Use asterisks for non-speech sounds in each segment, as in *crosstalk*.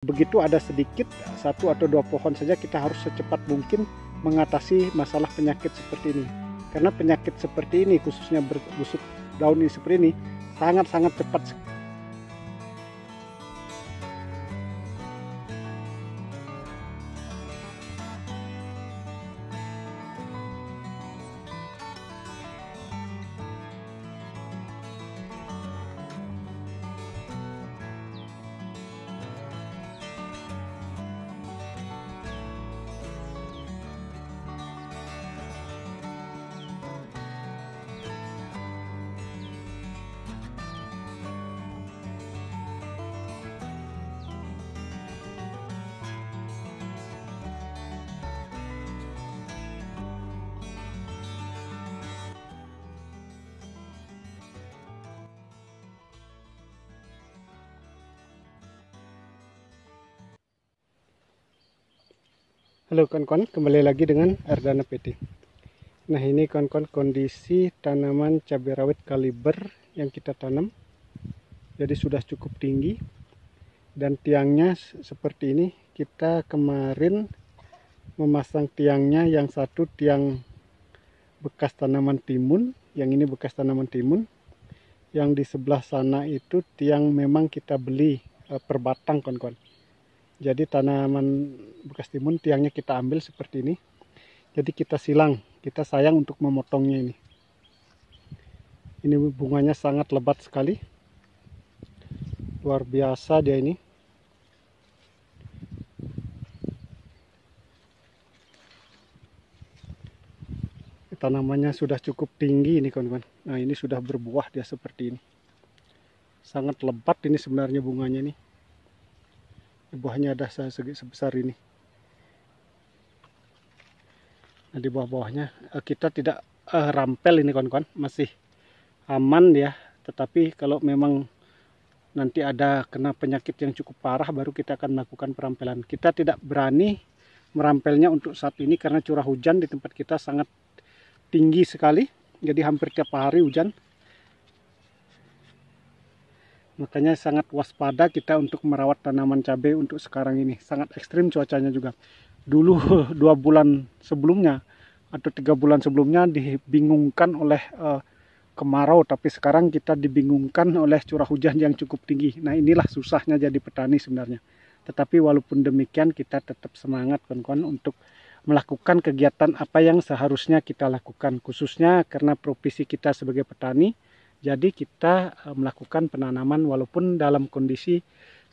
Begitu ada sedikit, satu atau dua pohon saja kita harus secepat mungkin mengatasi masalah penyakit seperti ini. Karena penyakit seperti ini, khususnya busuk daun ini seperti ini, sangat-sangat cepat Halo kawan-kawan, kembali lagi dengan Ardana PT. Nah ini kawan-kawan kondisi tanaman cabai rawit kaliber yang kita tanam. Jadi sudah cukup tinggi. Dan tiangnya seperti ini. Kita kemarin memasang tiangnya yang satu tiang bekas tanaman timun. Yang ini bekas tanaman timun. Yang di sebelah sana itu tiang memang kita beli eh, per batang kawan-kawan jadi tanaman bekas timun tiangnya kita ambil seperti ini. Jadi kita silang, kita sayang untuk memotongnya ini. Ini bunganya sangat lebat sekali. Luar biasa dia ini. Tanamannya sudah cukup tinggi ini kawan-kawan. Nah ini sudah berbuah dia seperti ini. Sangat lebat ini sebenarnya bunganya ini buahnya ada segi sebesar ini nah di bawah-bawahnya eh, kita tidak uh, rampel ini kawan-kawan masih aman ya tetapi kalau memang nanti ada kena penyakit yang cukup parah baru kita akan melakukan perampelan kita tidak berani merampelnya untuk saat ini karena curah hujan di tempat kita sangat tinggi sekali jadi hampir tiap hari hujan Makanya sangat waspada kita untuk merawat tanaman cabai untuk sekarang ini. Sangat ekstrim cuacanya juga. Dulu *laughs* dua bulan sebelumnya atau tiga bulan sebelumnya dibingungkan oleh uh, kemarau. Tapi sekarang kita dibingungkan oleh curah hujan yang cukup tinggi. Nah inilah susahnya jadi petani sebenarnya. Tetapi walaupun demikian kita tetap semangat kawan-kawan untuk melakukan kegiatan apa yang seharusnya kita lakukan. Khususnya karena profesi kita sebagai petani jadi kita eh, melakukan penanaman walaupun dalam kondisi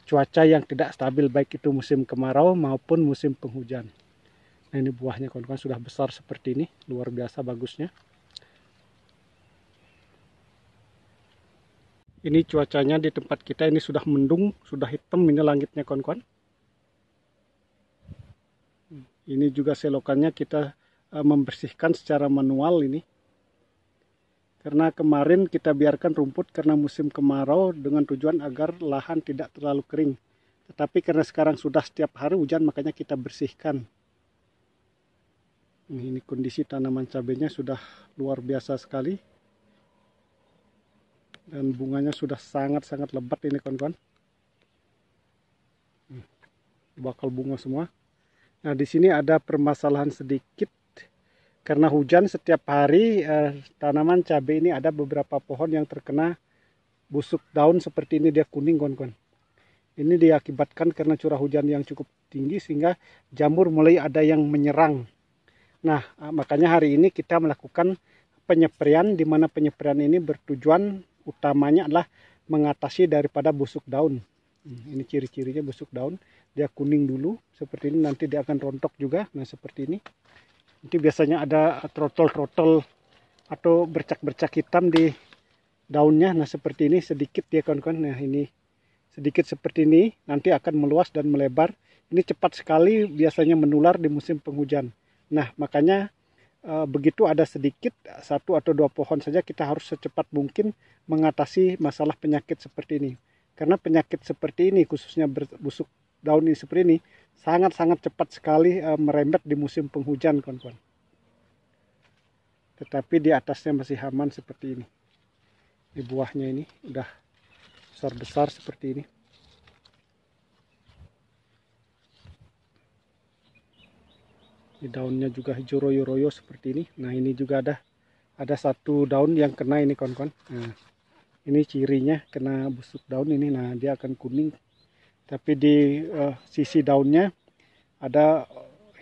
cuaca yang tidak stabil baik itu musim kemarau maupun musim penghujan. Nah ini buahnya kawan-kawan sudah besar seperti ini, luar biasa bagusnya. Ini cuacanya di tempat kita ini sudah mendung, sudah hitam ini langitnya kawan-kawan. Ini juga selokannya kita eh, membersihkan secara manual ini karena kemarin kita biarkan rumput karena musim kemarau dengan tujuan agar lahan tidak terlalu kering. Tetapi karena sekarang sudah setiap hari hujan makanya kita bersihkan. Nah, ini kondisi tanaman cabenya sudah luar biasa sekali. Dan bunganya sudah sangat-sangat lebat ini kawan-kawan. Hmm, bakal bunga semua. Nah, di sini ada permasalahan sedikit karena hujan setiap hari eh, tanaman cabai ini ada beberapa pohon yang terkena busuk daun seperti ini dia kuning kon-kon. Ini diakibatkan karena curah hujan yang cukup tinggi sehingga jamur mulai ada yang menyerang. Nah, eh, makanya hari ini kita melakukan penyeprian di mana penyeprian ini bertujuan utamanya adalah mengatasi daripada busuk daun. Hmm, ini ciri-cirinya busuk daun, dia kuning dulu seperti ini nanti dia akan rontok juga. Nah, seperti ini. Itu biasanya ada trotol-trotol atau bercak-bercak hitam di daunnya. Nah seperti ini sedikit ya kawan-kawan. Nah ini sedikit seperti ini nanti akan meluas dan melebar. Ini cepat sekali biasanya menular di musim penghujan. Nah makanya eh, begitu ada sedikit satu atau dua pohon saja kita harus secepat mungkin mengatasi masalah penyakit seperti ini. Karena penyakit seperti ini khususnya busuk daun seperti ini sangat-sangat cepat sekali e, merembet di musim penghujan kawan-kawan. Tetapi di atasnya masih aman seperti ini. Di buahnya ini udah besar-besar seperti ini. Di daunnya juga hijau royo-royo seperti ini. Nah ini juga ada ada satu daun yang kena ini kawan-kawan. Nah, ini cirinya kena busuk daun ini. Nah dia akan kuning tapi di uh, sisi daunnya ada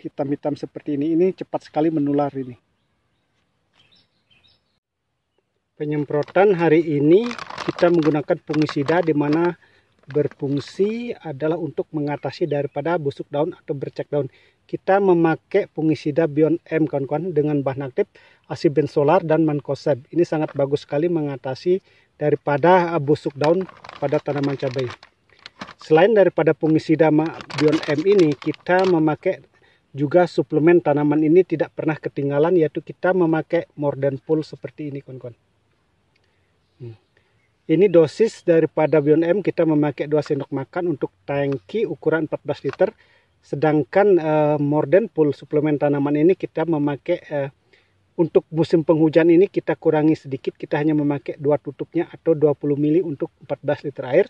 hitam-hitam seperti ini. Ini cepat sekali menular ini. Penyemprotan hari ini kita menggunakan fungisida di mana berfungsi adalah untuk mengatasi daripada busuk daun atau bercak daun. Kita memakai fungisida Bion M kawan-kawan dengan bahan aktif asibensolar dan mankoseb. Ini sangat bagus sekali mengatasi daripada busuk daun pada tanaman cabai. Selain daripada fungisida Bion M ini, kita memakai juga suplemen tanaman ini tidak pernah ketinggalan yaitu kita memakai Morden Pool seperti ini kawan-kawan. Hmm. Ini dosis daripada Bion M kita memakai 2 sendok makan untuk tangki ukuran 14 liter. Sedangkan uh, Morden Pool suplemen tanaman ini kita memakai uh, untuk musim penghujan ini kita kurangi sedikit kita hanya memakai dua tutupnya atau 20 mili untuk 14 liter air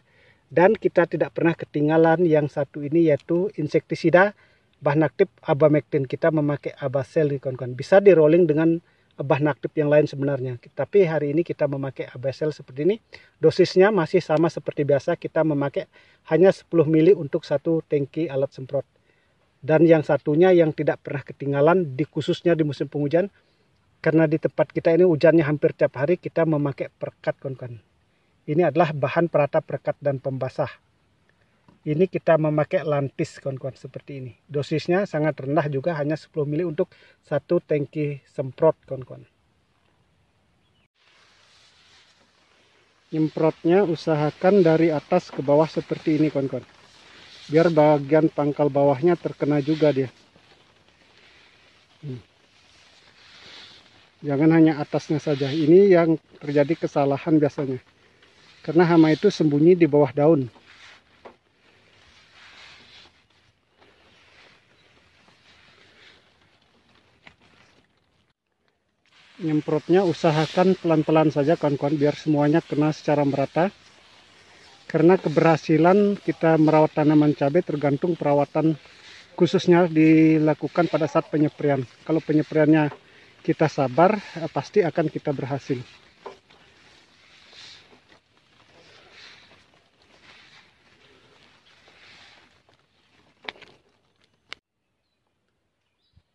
dan kita tidak pernah ketinggalan yang satu ini yaitu insektisida bahan aktif abamectin kita memakai abasel di kawan-kawan bisa di rolling dengan bahan aktif yang lain sebenarnya tapi hari ini kita memakai abasel seperti ini dosisnya masih sama seperti biasa kita memakai hanya 10 mili untuk satu tangki alat semprot dan yang satunya yang tidak pernah ketinggalan di khususnya di musim penghujan karena di tempat kita ini hujannya hampir tiap hari kita memakai perkat kawan-kawan ini adalah bahan perata, perekat, dan pembasah. Ini kita memakai lantis kawan-kawan seperti ini. Dosisnya sangat rendah juga hanya 10 mili untuk satu tangki semprot kawan-kawan. Nyemprotnya usahakan dari atas ke bawah seperti ini kawan-kawan. Biar bagian pangkal bawahnya terkena juga dia. Hmm. Jangan hanya atasnya saja. Ini yang terjadi kesalahan biasanya. Karena hama itu sembunyi di bawah daun. Nyemprotnya usahakan pelan-pelan saja kawan-kawan biar semuanya kena secara merata. Karena keberhasilan kita merawat tanaman cabai tergantung perawatan khususnya dilakukan pada saat penyeprian. Kalau penyepriannya kita sabar, eh, pasti akan kita berhasil.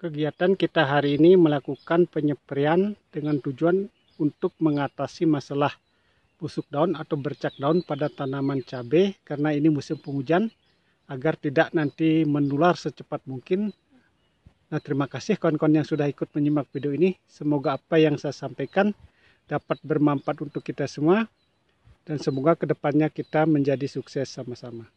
Kegiatan kita hari ini melakukan penyeprian dengan tujuan untuk mengatasi masalah busuk daun atau bercak daun pada tanaman cabai karena ini musim penghujan agar tidak nanti menular secepat mungkin. Nah terima kasih kawan-kawan yang sudah ikut menyimak video ini. Semoga apa yang saya sampaikan dapat bermanfaat untuk kita semua dan semoga kedepannya kita menjadi sukses sama-sama.